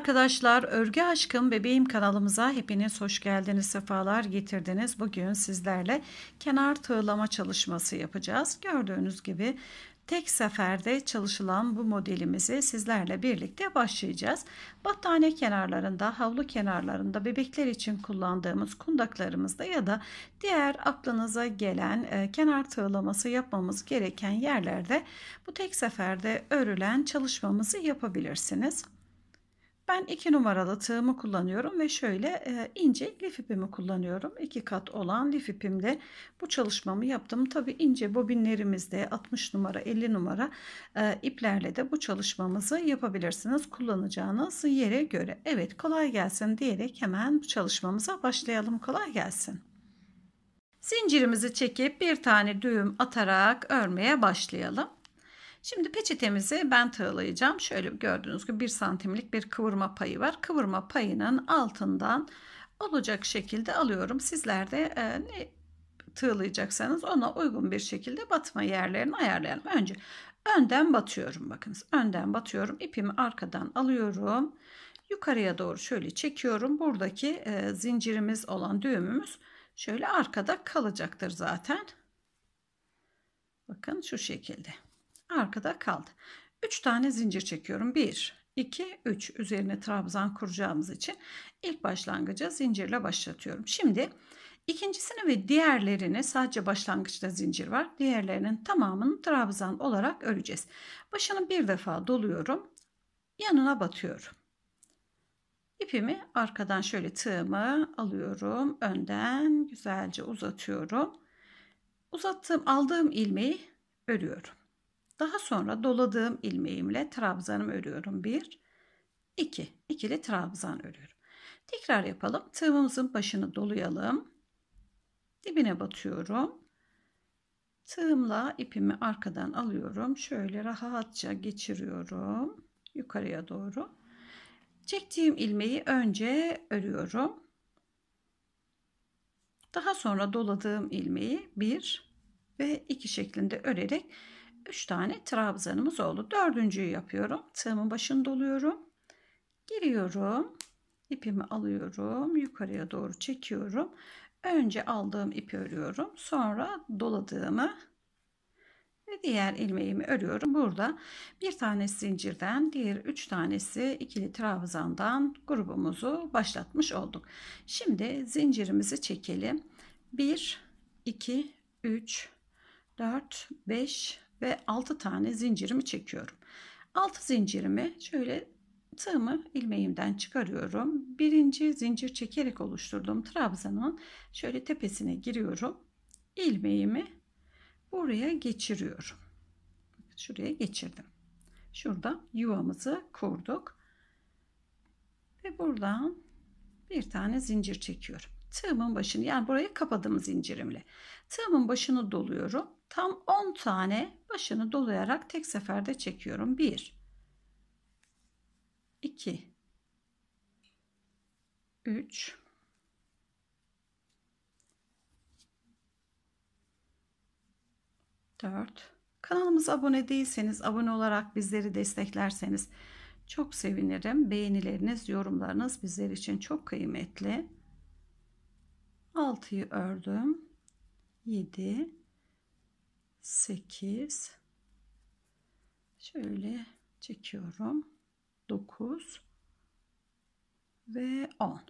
arkadaşlar, Örgü Aşkım Bebeğim kanalımıza hepiniz hoş geldiniz, sefalar getirdiniz. Bugün sizlerle kenar tığlama çalışması yapacağız. Gördüğünüz gibi tek seferde çalışılan bu modelimizi sizlerle birlikte başlayacağız. Battaniye kenarlarında, havlu kenarlarında, bebekler için kullandığımız kundaklarımızda ya da diğer aklınıza gelen e, kenar tığlaması yapmamız gereken yerlerde bu tek seferde örülen çalışmamızı yapabilirsiniz. Ben 2 numaralı tığımı kullanıyorum ve şöyle e, ince lif ipimi kullanıyorum. 2 kat olan lif ipimde bu çalışmamı yaptım. Tabi ince bobinlerimizde 60 numara 50 numara e, iplerle de bu çalışmamızı yapabilirsiniz. Kullanacağınız yere göre. Evet kolay gelsin diyerek hemen bu çalışmamıza başlayalım. Kolay gelsin. Zincirimizi çekip bir tane düğüm atarak örmeye başlayalım. Şimdi peçetemizi ben tığlayacağım. Şöyle gördüğünüz gibi 1 santimlik bir kıvırma payı var. Kıvırma payının altından olacak şekilde alıyorum. Sizler de e, ne tığlayacaksanız ona uygun bir şekilde batma yerlerini ayarlayalım. Önce önden batıyorum bakınız. Önden batıyorum. İpimi arkadan alıyorum. Yukarıya doğru şöyle çekiyorum. Buradaki e, zincirimiz olan düğümümüz şöyle arkada kalacaktır zaten. Bakın şu şekilde arkada kaldı. 3 tane zincir çekiyorum. 1, 2, 3 üzerine trabzan kuracağımız için ilk başlangıca zincirle başlatıyorum. Şimdi ikincisini ve diğerlerini sadece başlangıçta zincir var. Diğerlerinin tamamını trabzan olarak öreceğiz. Başını bir defa doluyorum. Yanına batıyorum. İpimi arkadan şöyle tığımı alıyorum. Önden güzelce uzatıyorum. Uzattığım aldığım ilmeği örüyorum. Daha sonra doladığım ilmeğimle trabzanımı örüyorum. 1 2 iki. ikili trabzan örüyorum. Tekrar yapalım. Tığımızın başını dolayalım. Dibine batıyorum. Tığımla ipimi arkadan alıyorum. Şöyle rahatça geçiriyorum yukarıya doğru. Çektiğim ilmeği önce örüyorum. Daha sonra doladığım ilmeği 1 ve 2 şeklinde örerek 3 tane trabzanımız oldu. Dördüncüyü yapıyorum. Tığımın başını doluyorum. Giriyorum. İpimi alıyorum. Yukarıya doğru çekiyorum. Önce aldığım ipi örüyorum. Sonra doladığımı ve diğer ilmeğimi örüyorum. Burada bir tane zincirden diğer 3 tanesi ikili trabzandan grubumuzu başlatmış olduk. Şimdi zincirimizi çekelim. 1, 2, 3, 4, 5, ve 6 tane zincirimi çekiyorum. 6 zincirimi şöyle tığımı ilmeğimden çıkarıyorum. Birinci zincir çekerek oluşturduğum trabzanın şöyle tepesine giriyorum. İlmeğimi buraya geçiriyorum. Şuraya geçirdim. Şurada yuvamızı kurduk. Ve buradan bir tane zincir çekiyorum tığımın başını yani buraya kapadım zincirimle. Tığımın başını doluyorum. Tam 10 tane başını dolayarak tek seferde çekiyorum. 1 2 3 4 Kanalımıza abone değilseniz abone olarak bizleri desteklerseniz çok sevinirim. Beğenileriniz, yorumlarınız bizler için çok kıymetli. 6'yı ördüm 7 8 şöyle çekiyorum 9 ve 10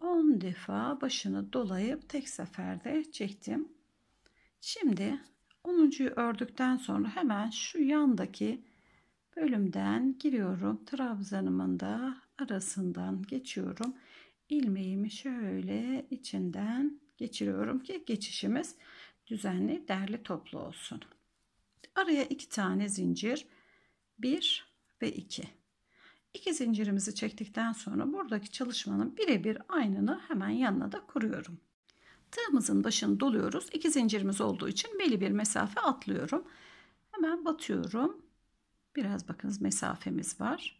10 defa başını dolayıp tek seferde çektim şimdi 10.yu ördükten sonra hemen şu yandaki bölümden giriyorum. Trabzanımın da arasından geçiyorum ilmeğimi şöyle içinden geçiriyorum ki geçişimiz düzenli derli toplu olsun. Araya iki tane zincir 1 ve 2. İki zincirimizi çektikten sonra buradaki çalışmanın birebir aynını hemen yanına da kuruyorum. Tığımızın başını doluyoruz. İki zincirimiz olduğu için belli bir mesafe atlıyorum. Hemen batıyorum. Biraz bakınız mesafemiz var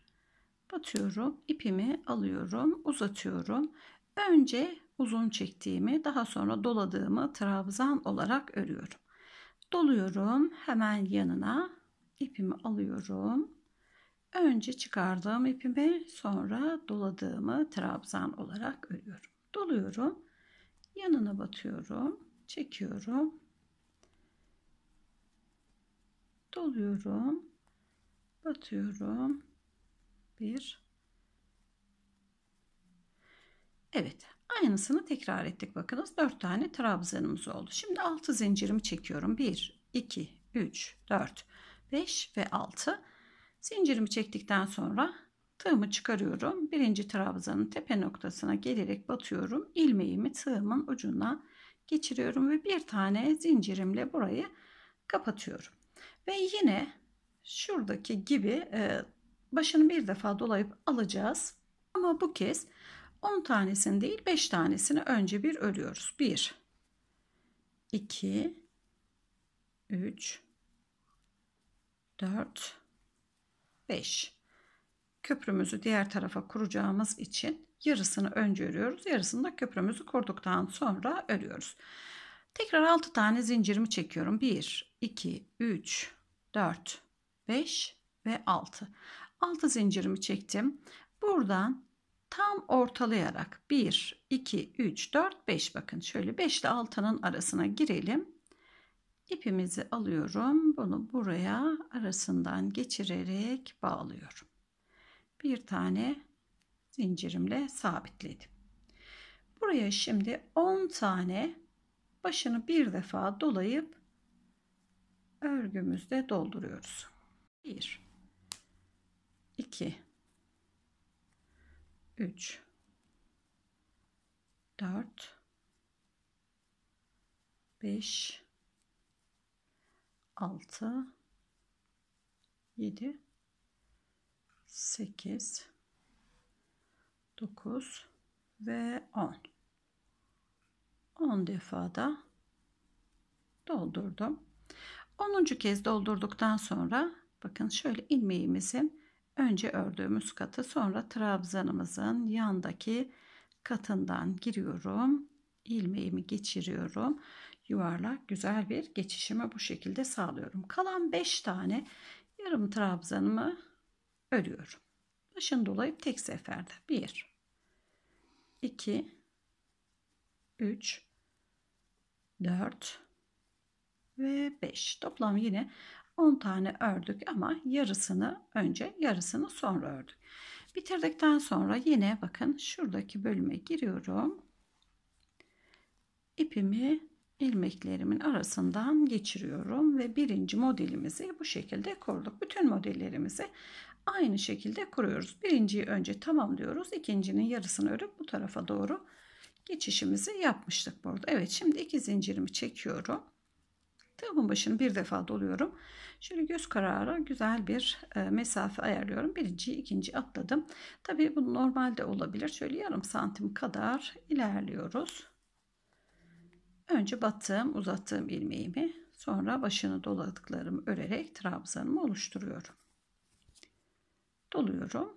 batıyorum ipimi alıyorum uzatıyorum önce uzun çektiğimi daha sonra doladığımı trabzan olarak örüyorum doluyorum hemen yanına ipimi alıyorum önce çıkardığım ipimi sonra doladığımı trabzan olarak örüyorum doluyorum yanına batıyorum çekiyorum doluyorum batıyorum 1 Evet aynısını tekrar ettik bakınız 4 tane trabzanımız oldu şimdi 6 zincirimi çekiyorum 1 2 3 4 5 ve 6 zincirimi çektikten sonra tığımı çıkarıyorum birinci trabzanın tepe noktasına gelerek batıyorum ilmeğimi tığımın ucuna geçiriyorum ve bir tane zincirimle burayı kapatıyorum ve yine şuradaki gibi e, başını bir defa dolayıp alacağız. Ama bu kez 10 tanesini değil 5 tanesini önce bir örüyoruz. 1 2 3 4 5 Köprümüzü diğer tarafa kuracağımız için yarısını önce örüyoruz. Yarısını da köprümüzü kurduktan sonra örüyoruz. Tekrar 6 tane zincirimi çekiyorum. 1 2 3 4 5 ve 6. Altı zincirimi çektim. Buradan tam ortalayarak 1, 2, 3, 4, 5 bakın şöyle 5 ile 6'nın arasına girelim. İpimizi alıyorum. Bunu buraya arasından geçirerek bağlıyorum. Bir tane zincirimle sabitledim. Buraya şimdi 10 tane başını bir defa dolayıp örgümüzde dolduruyoruz. 1 2 3 4 5 6 7 8 9 ve 10 10 defa da doldurdum 10. kez doldurduktan sonra bakın şöyle ilmeğimizin önce ördüğümüz katı sonra trabzanımızın yandaki katından giriyorum. ilmeğimi geçiriyorum. Yuvarlak güzel bir geçişimi bu şekilde sağlıyorum. Kalan 5 tane yarım trabzanımı örüyorum. Başını dolayıp tek seferde 1 2 3 4 ve 5. Toplam yine 10 tane ördük ama yarısını önce yarısını sonra ördük. Bitirdikten sonra yine bakın şuradaki bölüme giriyorum. ipimi ilmeklerimin arasından geçiriyorum ve birinci modelimizi bu şekilde kurduk. Bütün modellerimizi aynı şekilde kuruyoruz. Birinciyi önce tamamlıyoruz. ikincinin yarısını örüp bu tarafa doğru geçişimizi yapmıştık burada. Evet şimdi iki zincirimi çekiyorum. Tığımın başını bir defa doluyorum. Şöyle göz kararı güzel bir e, mesafe ayarlıyorum. Birinci, ikinci atladım. Tabii bu normalde olabilir. Şöyle yarım santim kadar ilerliyoruz. Önce battığım uzattığım ilmeğimi sonra başını doladıklarımı örerek trabzanımı oluşturuyorum. Doluyorum.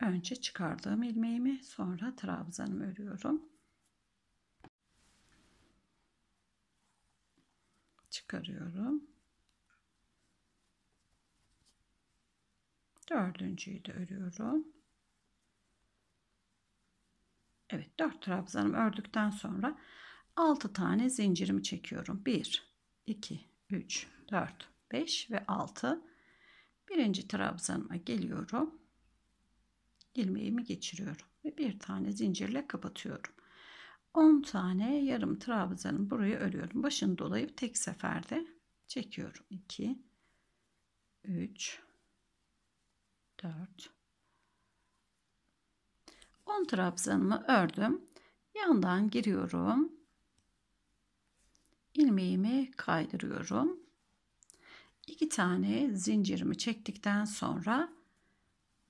Önce çıkardığım ilmeğimi sonra trabzanımı örüyorum. çıkarıyorum. Dördüncüyü de örüyorum. Evet dört trabzanım ördükten sonra 6 tane zincirimi çekiyorum. 1, 2, 3, 4, 5 ve 6. Birinci trabzanıma geliyorum. İlmeğimi geçiriyorum ve bir tane zincirle kapatıyorum. 10 tane yarım trabzanın buraya örüyorum. Başını dolayıp tek seferde çekiyorum. 2 3 4 10 trabzanımı ördüm. Yandan giriyorum. Ilmeğimi kaydırıyorum. 2 tane zincirimi çektikten sonra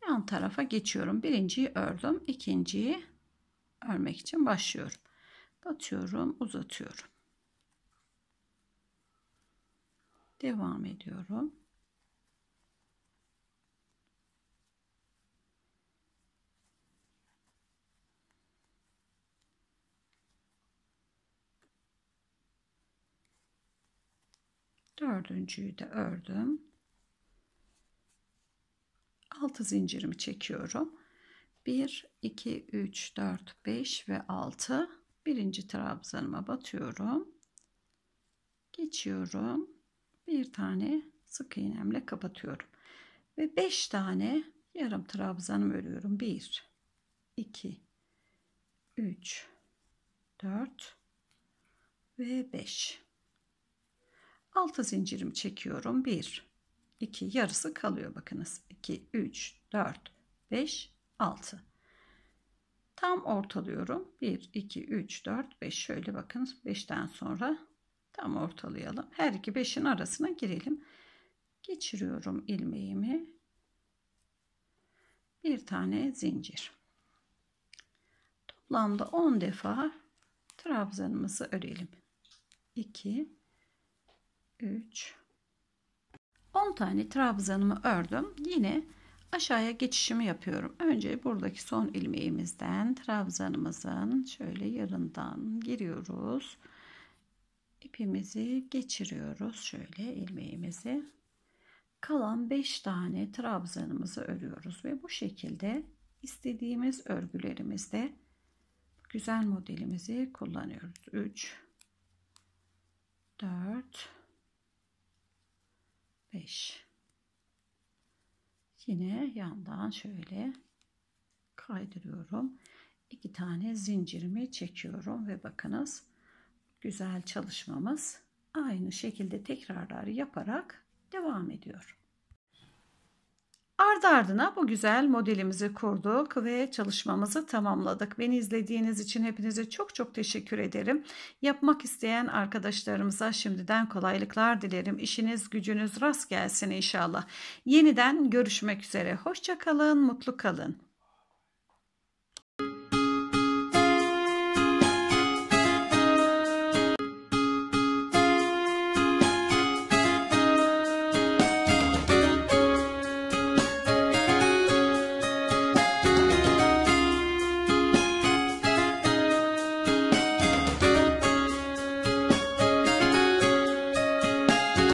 yan tarafa geçiyorum. Birinciyi ördüm. ikinciyi örmek için başlıyorum. Atıyorum, uzatıyorum devam ediyorum dördüncüyü de ördüm altı zincirimi çekiyorum 1 2 3 4 5 ve 6 birinci trabzanıma batıyorum geçiyorum bir tane sık iğnemle kapatıyorum ve 5 tane yarım trabzanım örüyorum 1 2 3 4 ve 5 6 zincirimi çekiyorum 1 2 yarısı kalıyor bakınız 2 3 4 5 6 Tam ortalıyorum. 1, 2, 3, 4, 5. Şöyle bakın 5'ten sonra tam ortalayalım. Her iki 5'in arasına girelim. Geçiriyorum ilmeğimi. Bir tane zincir. Toplamda 10 defa trabzanımızı örelim. 2 3 10 tane trabzanımı ördüm. Yine aşağıya geçişimi yapıyorum. Önce buradaki son ilmeğimizden trabzanımızın şöyle yarından giriyoruz. İpimizi geçiriyoruz. Şöyle ilmeğimizi kalan 5 tane trabzanımızı örüyoruz ve bu şekilde istediğimiz örgülerimizde güzel modelimizi kullanıyoruz. 3 4 5 Yine yandan şöyle kaydırıyorum. iki tane zincirimi çekiyorum ve bakınız güzel çalışmamız aynı şekilde tekrarlar yaparak devam ediyor. Ardı ardına bu güzel modelimizi kurduk ve çalışmamızı tamamladık. Beni izlediğiniz için hepinize çok çok teşekkür ederim. Yapmak isteyen arkadaşlarımıza şimdiden kolaylıklar dilerim. İşiniz gücünüz rast gelsin inşallah. Yeniden görüşmek üzere. Hoşçakalın, mutlu kalın.